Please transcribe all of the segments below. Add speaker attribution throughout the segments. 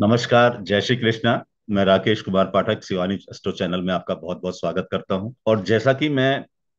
Speaker 1: नमस्कार जय श्री कृष्णा मैं राकेश कुमार पाठक शिवानी एस्ट्रो चैनल में आपका बहुत बहुत स्वागत करता हूं और जैसा कि मैं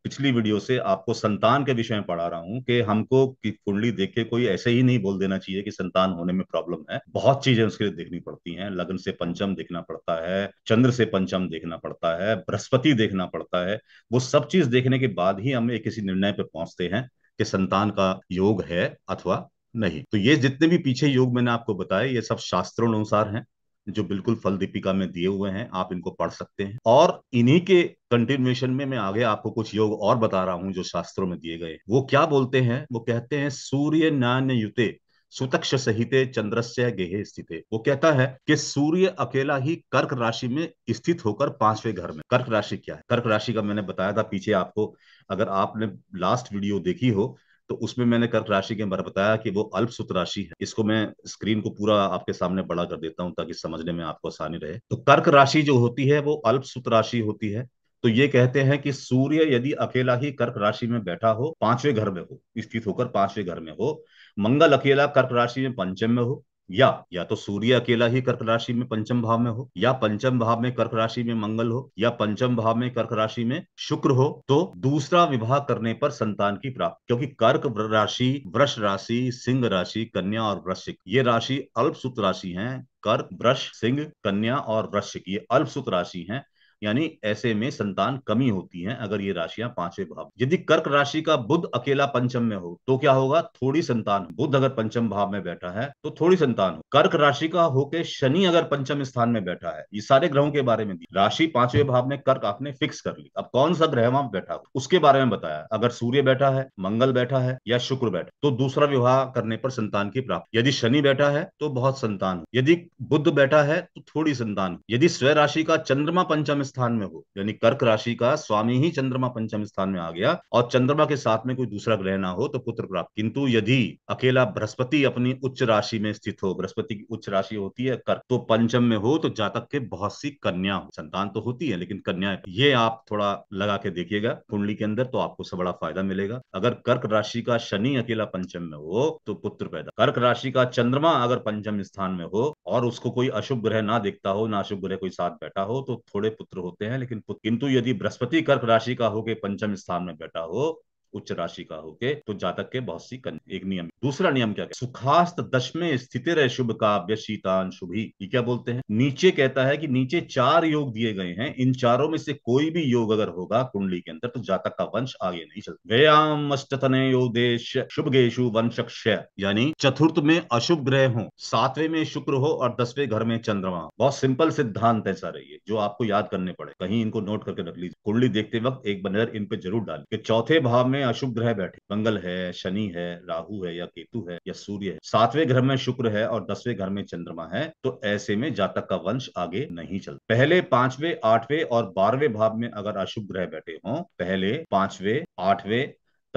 Speaker 1: पिछली वीडियो से आपको संतान के विषय में पढ़ा रहा हूं कि हमको कि कुंडली देख के कोई ऐसे ही नहीं बोल देना चाहिए कि संतान होने में प्रॉब्लम है बहुत चीजें उसके लिए देखनी पड़ती हैं लग्न से पंचम देखना पड़ता है चंद्र से पंचम देखना पड़ता है बृहस्पति देखना पड़ता है वो सब चीज देखने के बाद ही हम एक किसी निर्णय पर पहुंचते हैं कि संतान का योग है अथवा नहीं तो ये जितने भी पीछे योग मैंने आपको बताए ये सब शास्त्रों अनुसार हैं जो बिल्कुल फल दीपिका में दिए हुए हैं आप इनको पढ़ सकते हैं और इन्हीं के कंटिन्यूएशन में मैं आगे आपको कुछ योग और बता रहा हूं जो शास्त्रों में दिए गए वो क्या बोलते हैं वो कहते हैं सूर्य नान्य युते सुतक्ष सहित चंद्रस्य गेहे स्थित वो कहता है कि सूर्य अकेला ही कर्क राशि में स्थित होकर पांचवें घर में कर्क राशि क्या है कर्क राशि का मैंने बताया था पीछे आपको अगर आपने लास्ट वीडियो देखी हो तो उसमें मैंने कर्क राशि के बारे बताया कि वो अल्पसुत राशि है इसको मैं स्क्रीन को पूरा आपके सामने बड़ा कर देता हूं ताकि समझने में आपको आसानी रहे तो कर्क राशि जो होती है वो अल्पसुत राशि होती है तो ये कहते हैं कि सूर्य यदि अकेला ही कर्क राशि में बैठा हो पांचवें घर में हो स्थित होकर पांचवें घर में हो मंगल अकेला कर्क राशि में पंचम में हो या या तो सूर्य अकेला ही कर्क राशि में पंचम भाव में हो या पंचम भाव में कर्क राशि में मंगल हो या पंचम भाव में कर्क राशि में शुक्र हो तो दूसरा विवाह करने पर संतान की प्राप्ति क्योंकि कर्क राशि वृक्ष राशि सिंह राशि कन्या और वृश्चिक ये राशि अल्प राशि है कर्क वृक्ष सिंह कन्या और वृश्चिक ये अल्पसूत राशि है यानी ऐसे में संतान कमी होती है अगर ये राशियां पांचवे भाव यदि कर्क राशि का बुद्ध अकेला पंचम में हो तो क्या होगा थोड़ी संतान बुद्ध अगर पंचम भाव में बैठा है तो थोड़ी संतान हो कर्क राशि का होके शनि अगर पंचम स्थान में बैठा है ये सारे ग्रहों के बारे में राशि पांचवे भाव में कर्क आपने फिक्स कर ली अब कौन सा ग्रह वहां बैठा हो उसके बारे में बताया अगर सूर्य बैठा है मंगल बैठा है या शुक्र बैठा तो दूसरा विवाह करने पर संतान की प्राप्ति यदि शनि बैठा है तो बहुत संतान यदि बुद्ध बैठा है तो थोड़ी संतान यदि स्व राशि का चंद्रमा पंचम स्थान में हो यानी कर्क राशि का स्वामी ही चंद्रमा पंचम स्थान में आ गया और चंद्रमा के साथ में कोई दूसरा ग्रह ना हो तो पुत्र प्राप्त किंतु यदि अकेला बृहस्पति अपनी उच्च राशि में स्थित हो बृहस्पति की उच्च राशि होती है कर्क तो पंचम में हो तो जातक के बहुत सी कन्या हो संतान तो होती है लेकिन कन्या ये आप थोड़ा लगा के देखिएगा कुंडली के अंदर तो आपको से बड़ा फायदा मिलेगा अगर कर्क राशि का शनि अकेला पंचम में हो तो पुत्र पैदा कर्क राशि का चंद्रमा अगर पंचम स्थान में हो और उसको कोई अशुभ ग्रह ना देखता हो ना अशुभ ग्रह कोई साथ बैठा हो तो थोड़े पुत्र शुक्र होते हैं लेकिन किंतु यदि बृहस्पति कर्क राशि का होके पंचम स्थान में बैठा हो उच्च राशि का होके तो जातक के बहुत सी एक नियम दूसरा नियम क्या सुखास्त दश स्थित स्थिति रह शुभ काव्य शीतान शुभी ये क्या बोलते हैं नीचे कहता है कि नीचे चार योग दिए गए हैं इन चारों में से कोई भी योग अगर होगा कुंडली के अंदर तो जातक का वंश आगे नहीं चलता व्यायाम अष्टने योगेश शुभ गेशु वंश यानी चतुर्थ में अशुभ ग्रह हो सातवें में शुक्र हो और दसवें घर में चंद्रमा बहुत सिंपल सिद्धांत है सर ये जो आपको याद करने पड़े कहीं इनको नोट करके रख लीजिए कुंडली देखते वक्त एक नजर इन पे जरूर डाले चौथे भाव में अशुभ ग्रह बैठे मंगल है शनि है राहु है या केतु है या सूर्य है सातवें घर में शुक्र है और दसवें घर में चंद्रमा है तो ऐसे में जातक का वंश आगे नहीं चलता पहले पांचवे आठवें और बारहवें भाव में अगर अशुभ ग्रह बैठे हों पहले पांचवे आठवें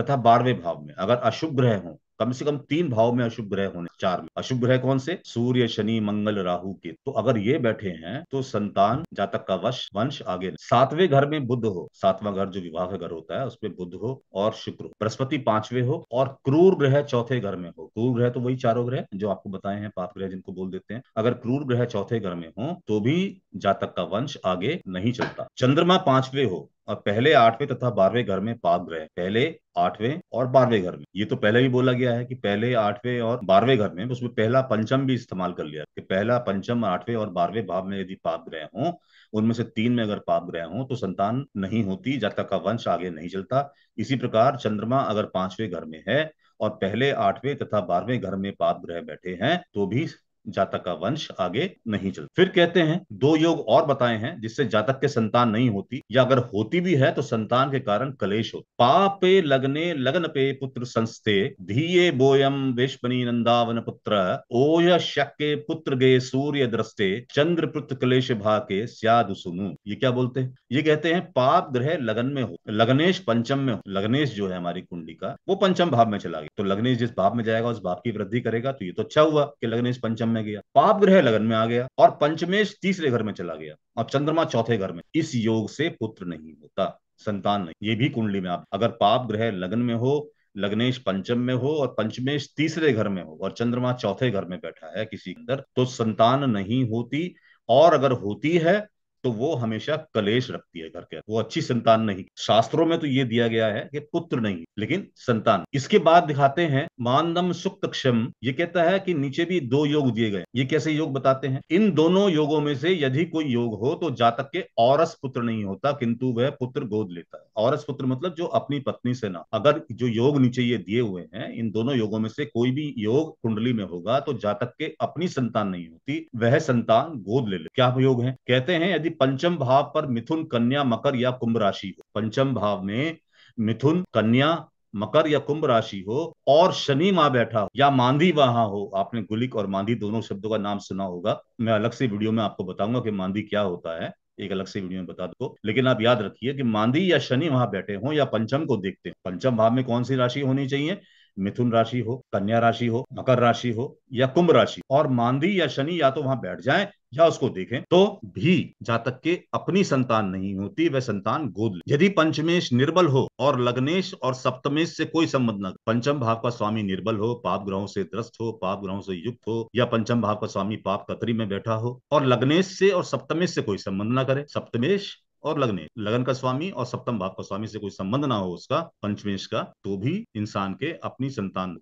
Speaker 1: तथा बारहवें भाव में अगर अशुभ ग्रह हों कम से कम तीन भाव में अशुभ ग्रह होने चार में अशुभ ग्रह कौन से सूर्य शनि मंगल राहु के तो अगर ये बैठे हैं तो संतान जातक का वश वंश आगे सातवें घर में बुद्ध हो सातवां घर जो विवाह का घर होता है उसमें बुद्ध हो और शुक्र बृहस्पति पांचवे हो और क्रूर ग्रह चौथे घर में हो क्रूर ग्रह तो वही चारों ग्रह जो आपको बताए हैं पाप ग्रह जिनको बोल देते हैं अगर क्रूर ग्रह चौथे घर में हो तो भी जातक का वंश आगे नहीं चलता चंद्रमा पांचवे हो और पहले आठवें तथा बारहवें घर में पाप ग्रह पहले आठवें और बारहवें घर में ये तो पहले भी बोला गया है कि पहले आठवें और बारहवें घर में उसमें पहला पंचम भी इस्तेमाल कर लिया कि पहला पंचम आठवें और बारहवें भाव में यदि पाप ग्रह हो उनमें से तीन में अगर पाप ग्रह हो तो संतान नहीं होती तक का वंश आगे नहीं चलता इसी प्रकार चंद्रमा अगर पांचवें घर में है और पहले आठवें तथा बारहवें घर में पाप ग्रह बैठे हैं तो भी जातक का वंश आगे नहीं चलता फिर कहते हैं दो योग और बताए हैं जिससे जातक के संतान नहीं होती या अगर होती भी है तो संतान के कारण कलेश हो पापे लगने लगन पे पुत्र संस्थे धीये बोयम वेशमनी नंदावन पुत्र ओय शक्के पुत्र गे सूर्य द्रस्ते चंद्र पुत्र कलेश भाके सियादु सुनु ये क्या बोलते हैं ये कहते हैं पाप ग्रह लगन में हो लगनेश पंचम में हो लगनेश जो है हमारी कुंडली का वो पंचम भाव में चला गया तो लगनेश जिस भाव में जाएगा उस भाव की वृद्धि करेगा तो ये तो अच्छा हुआ कि लगनेश पंचम में गया पाप ग्रह लगन में आ गया और पंचमेश तीसरे घर में चला गया और चंद्रमा चौथे घर में इस योग से पुत्र नहीं होता संतान नहीं ये भी कुंडली में आप अगर पाप ग्रह लगन में हो लग्नेश पंचम में हो और पंचमेश तीसरे घर में हो और चंद्रमा चौथे घर में बैठा है किसी अंदर तो संतान नहीं होती और अगर होती है तो वो हमेशा कलेश रखती है घर के वो अच्छी संतान नहीं शास्त्रों में तो ये दिया गया है कि पुत्र नहीं लेकिन संतान इसके बाद दिखाते हैं मानदम सुक्तक्षम ये कहता है कि नीचे भी दो योग दिए गए ये कैसे योग बताते हैं इन दोनों योगों में से यदि कोई योग हो तो जातक के औरस पुत्र नहीं होता किंतु वह पुत्र गोद लेता है औरस पुत्र मतलब जो अपनी पत्नी से ना अगर जो योग नीचे ये दिए हुए हैं इन दोनों योगों में से कोई भी योग कुंडली में होगा तो जातक के अपनी संतान नहीं होती वह संतान गोद ले ले क्या योग है कहते हैं यदि पंचम भाव पर मिथुन कन्या मकर या कुंभ राशि हो पंचम भाव में मिथुन कन्या मकर या कुंभ राशि हो और शनि वहां बैठा हो या मांधी वहां हो आपने गुलिक और मांधी दोनों शब्दों का नाम सुना होगा मैं अलग से वीडियो में आपको बताऊंगा कि मांधी क्या होता है एक अलग से वीडियो में बता दो तो। लेकिन आप याद रखिए कि मांधी या शनि वहां बैठे हों या पंचम को देखते हैं पंचम भाव में कौन सी राशि होनी चाहिए मिथुन राशि हो कन्या राशि हो मकर राशि हो या कुंभ राशि और मांदी या शनि या तो वहां बैठ जाए या उसको देखें तो भी जातक के अपनी संतान नहीं होती वह संतान गोद यदि पंचमेश निर्बल हो और लग्नेश और सप्तमेश से कोई संबंध न पंचम भाव का स्वामी निर्बल हो पाप ग्रहों से दृष्ट हो पाप ग्रहों से युक्त हो या पंचम भाव का स्वामी पाप कतरी में बैठा हो और लग्नेश से और सप्तमेश से कोई संबंध न करे सप्तमेश और लगने लगन का स्वामी और सप्तम भाव का स्वामी से कोई संबंध ना हो उसका पंचमेश का तो भी इंसान के अपनी संतान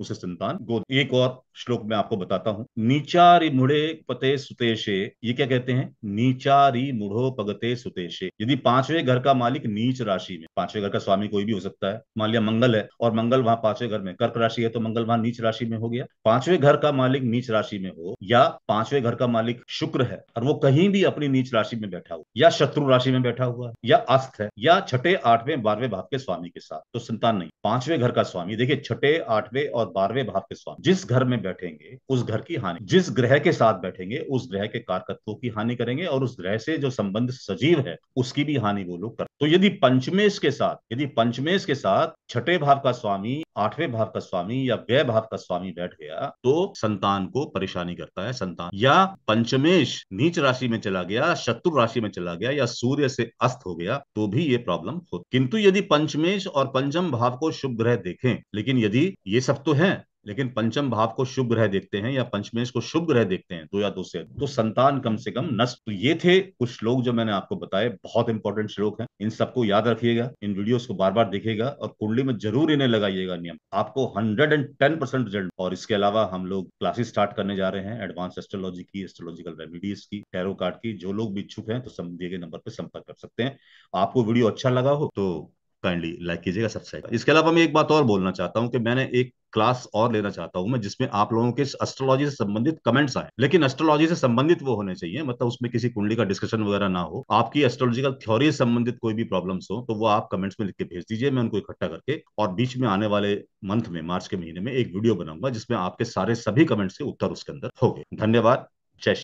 Speaker 1: उसे संतान गोद एक और श्लोक मैं आपको बताता हूँ नीचारी मुड़े पते सुतेशे ये क्या कहते हैं नीचारी मुढ़ो पगते सुतेशे यदि पांचवे घर का मालिक नीच राशि में पांचवे घर का स्वामी कोई भी हो सकता है मान लिया मंगल है और मंगल वहां पांचवे घर में कर्क राशि है तो मंगल वहां नीच राशि में हो गया पांचवे घर का मालिक नीच राशि में हो या पांचवे घर का मालिक शुक्र है और वो कहीं भी अपनी नीच राशि में बैठा हुआ या शत्रु राशि में बैठा हुआ या अस्त है या छठे आठवें बारहवें भाव के स्वामी के साथ तो संतान नहीं पांचवे घर का स्वामी देखिए छठे आठवें और और बारहवें भाव के स्वामी जिस घर में बैठेंगे उस घर की हानि जिस ग्रह के साथ बैठेंगे उस ग्रह के कारकत्व की हानि करेंगे और उस ग्रह से जो संबंध सजीव है उसकी भी हानि वो लोग कर तो यदि पंचमेश के साथ यदि पंचमेश के साथ छठे भाव का स्वामी आठवें भाव का स्वामी या व्यय भाव का स्वामी बैठ गया तो संतान को परेशानी करता है संतान या पंचमेश नीच राशि में चला गया शत्रु राशि में चला गया या सूर्य से अस्त हो गया तो भी ये प्रॉब्लम हो किंतु यदि पंचमेश और पंचम भाव को शुभ ग्रह देखें लेकिन यदि ये सब तो है लेकिन पंचम भाव को शुभ ग्रह देखते हैं या पंचमेश को शुभ ग्रह देखते हैं दो या दो से तो संतान कम से कम नष्ट तो ये थे कुछ श्लोक जो मैंने आपको बताए बहुत इंपॉर्टेंट श्लोक हैं इन सबको याद रखिएगा इन वीडियोस को बार बार देखेगा और कुंडली में जरूर इन्हें लगाइएगा नियम आपको hundred and ten percent result और इसके अलावा हम लोग क्लासेस स्टार्ट करने जा रहे हैं एडवांस एस्ट्रोलॉजी की एस्ट्रोलॉजिकल रेमिडीज की टैरो कार्ड की जो लोग भी इच्छुक है तो दिए गए नंबर पर संपर्क कर सकते हैं आपको वीडियो अच्छा लगा हो तो काइंडली लाइक कीजिएगा सब्सक्राइब इसके अलावा मैं एक बात और बोलना चाहता हूँ कि मैंने एक क्लास और लेना चाहता हूँ मैं जिसमें आप लोगों के एस्ट्रोलॉजी से संबंधित कमेंट्स आए लेकिन एस्ट्रोलॉजी से संबंधित वो होने चाहिए मतलब उसमें किसी कुंडली का डिस्कशन वगैरह ना हो आपकी एस्ट्रोलॉजिकल थ्योरी से संबंधित कोई भी प्रॉब्लम्स हो तो वो आप कमेंट्स में लिख के भेज दीजिए मैं उनको इकट्ठा करके और बीच में आने वाले मंथ में मार्च के महीने में एक वीडियो बनाऊंगा जिसमें आपके सारे सभी कमेंट्स के उत्तर उसके अंदर हो धन्यवाद जय